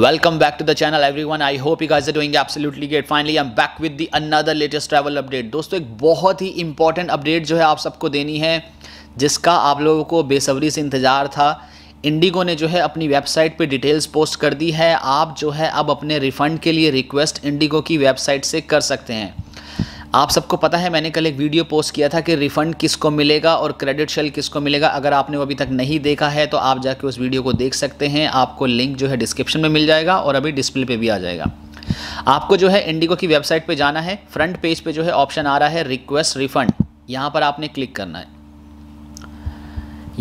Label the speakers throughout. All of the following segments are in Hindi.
Speaker 1: welcome back to the channel everyone I hope you guys are doing absolutely great finally I am back with the another latest travel update दोस्तों एक बहुत ही इंपॉर्टेंट अपडेट जो है आप सबको देनी है जिसका आप लोगों को बेसब्री से इंतजार था इंडिगो ने जो है अपनी वेबसाइट पे डिटेल्स पोस्ट कर दी है आप जो है अब अपने रिफंड के लिए रिक्वेस्ट इंडिगो की वेबसाइट से कर सकते हैं आप सबको पता है मैंने कल एक वीडियो पोस्ट किया था कि रिफ़ंड किसको मिलेगा और क्रेडिट शेल किसको मिलेगा अगर आपने वो अभी तक नहीं देखा है तो आप जाके उस वीडियो को देख सकते हैं आपको लिंक जो है डिस्क्रिप्शन में मिल जाएगा और अभी डिस्प्ले पे भी आ जाएगा आपको जो है इंडिगो की वेबसाइट पर जाना है फ्रंट पेज पे जो है ऑप्शन आ रहा है रिक्वेस्ट रिफ़ंड यहाँ पर आपने क्लिक करना है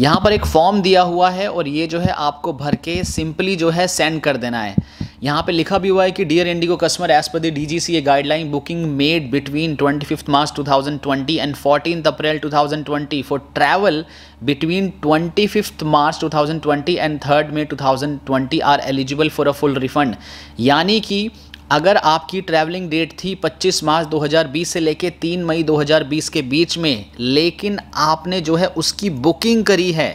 Speaker 1: यहाँ पर एक फॉर्म दिया हुआ है और ये जो है आपको भर के सिंपली जो है सेंड कर देना है यहाँ पे लिखा भी हुआ है कि dear IndiGo customer as per the D G C A guideline booking made between twenty fifth March two thousand twenty and fourteen April two thousand twenty for travel between twenty fifth March two thousand twenty and third May two thousand twenty are eligible for a full refund यानी कि अगर आपकी ट्रैवलिंग डेट थी 25 मार्च 2020 से लेके 3 मई 2020 के बीच में लेकिन आपने जो है उसकी बुकिंग करी है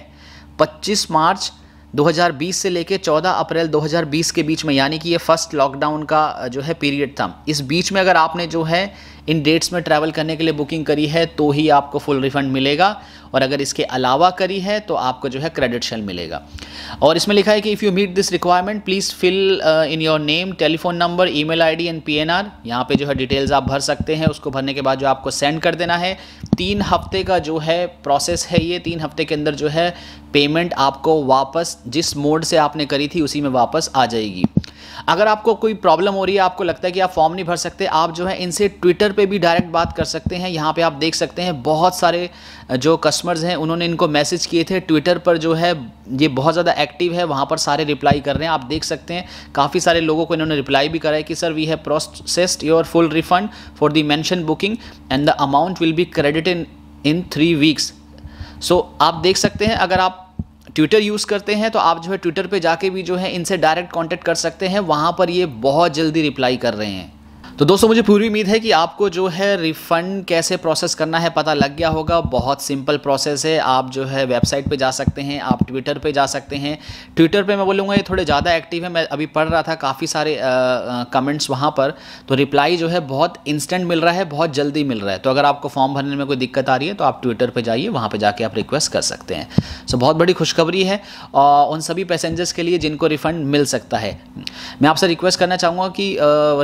Speaker 1: 25 मार्च 2020 से लेके 14 अप्रैल 2020 के बीच में यानी कि ये फर्स्ट लॉकडाउन का जो है पीरियड था इस बीच में अगर आपने जो है इन डेट्स में ट्रैवल करने के लिए बुकिंग करी है तो ही आपको फुल रिफंड मिलेगा और अगर इसके अलावा करी है तो आपको जो है क्रेडिट शेल मिलेगा और इसमें लिखा है कि if you meet this requirement please fill in your name telephone number email ID and PNR यहाँ पे जो है डिटेल्स आप भर सकते हैं उसको भरने के बाद जो आपको सेंड कर देना है तीन हफ्ते का जो है प्रोसेस है ये तीन हफ्ते के अंदर जो है पेमेंट आपको वापस जिस मोड से आपने करी थी उसी में वापस आ जाएगी अगर आपको कोई प्रॉब्लम हो रही है आपको लगता है कि आप फॉर्म नहीं भर सकते आप जो है इनसे ट्विटर पे भी डायरेक्ट बात कर सकते हैं यहाँ पे आप देख सकते हैं बहुत सारे जो कस्टमर्स हैं उन्होंने इनको मैसेज किए थे ट्विटर पर जो है ये बहुत ज़्यादा एक्टिव है वहाँ पर सारे रिप्लाई कर रहे हैं आप देख सकते हैं काफ़ी सारे लोगों को इन्होंने रिप्लाई भी करा है कि sir we have processed your full refund for the mentioned booking and the amount will be credit in in three weeks so आप देख सकते हैं अगर आप ट्विटर यूज़ करते हैं तो आप जो है ट्विटर पर जाके भी जो है इनसे डायरेक्ट कांटेक्ट कर सकते हैं वहाँ पर ये बहुत जल्दी रिप्लाई कर रहे हैं तो दोस्तों मुझे पूरी उम्मीद है कि आपको जो है रिफ़ंड कैसे प्रोसेस करना है पता लग गया होगा बहुत सिंपल प्रोसेस है आप जो है वेबसाइट पे जा सकते हैं आप ट्विटर पे जा सकते हैं ट्विटर पे मैं बोलूँगा ये थोड़े ज़्यादा एक्टिव है मैं अभी पढ़ रहा था काफ़ी सारे कमेंट्स वहाँ पर तो रिप्लाई जो है बहुत इंस्टेंट मिल रहा है बहुत जल्दी मिल रहा है तो अगर आपको फॉर्म भरने में कोई दिक्कत आ रही है तो आप ट्विटर पर जाइए वहाँ पर जाके आप रिक्वेस्ट कर सकते हैं सो बहुत बड़ी खुशखबरी है उन सभी पैसेंजर्स के लिए जिनको रिफ़ंड मिल सकता है मैं आपसे रिक्वेस्ट करना चाहूँगा कि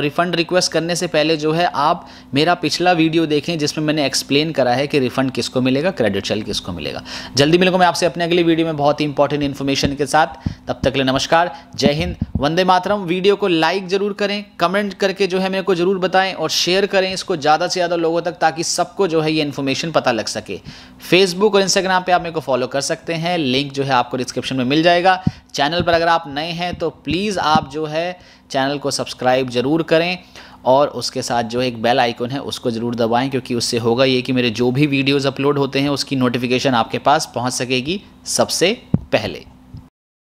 Speaker 1: रिफ़ंड रिक्वेस्ट करने से पहले जो है आप मेरा पिछला वीडियो देखें जिसमें मैंने एक्सप्लेन करा है कि रिफंड किसको मिलेगा क्रेडिट सेल किसको मिलेगा जल्दी मिलूंगा मैं आपसे अपने अगले वीडियो में बहुत ही इंपॉर्टेंट इन्फॉर्मेशन के साथ तब तक ले नमस्कार जय हिंद वंदे मातरम वीडियो को लाइक जरूर करें कमेंट करके जो है मेरे को जरूर बताएं और शेयर करें इसको ज़्यादा से ज़्यादा लोगों तक ताकि सबको जो है ये इन्फॉर्मेशन पता लग सके फेसबुक और इंस्टाग्राम पर आप मेरे को फॉलो कर सकते हैं लिंक जो है आपको डिस्क्रिप्शन में मिल जाएगा चैनल पर अगर आप नए हैं तो प्लीज़ आप जो है चैनल को सब्सक्राइब ज़रूर करें और उसके साथ जो एक बेल आइकन है उसको ज़रूर दबाएं क्योंकि उससे होगा ये कि मेरे जो भी वीडियोस अपलोड होते हैं उसकी नोटिफिकेशन आपके पास पहुंच सकेगी सबसे पहले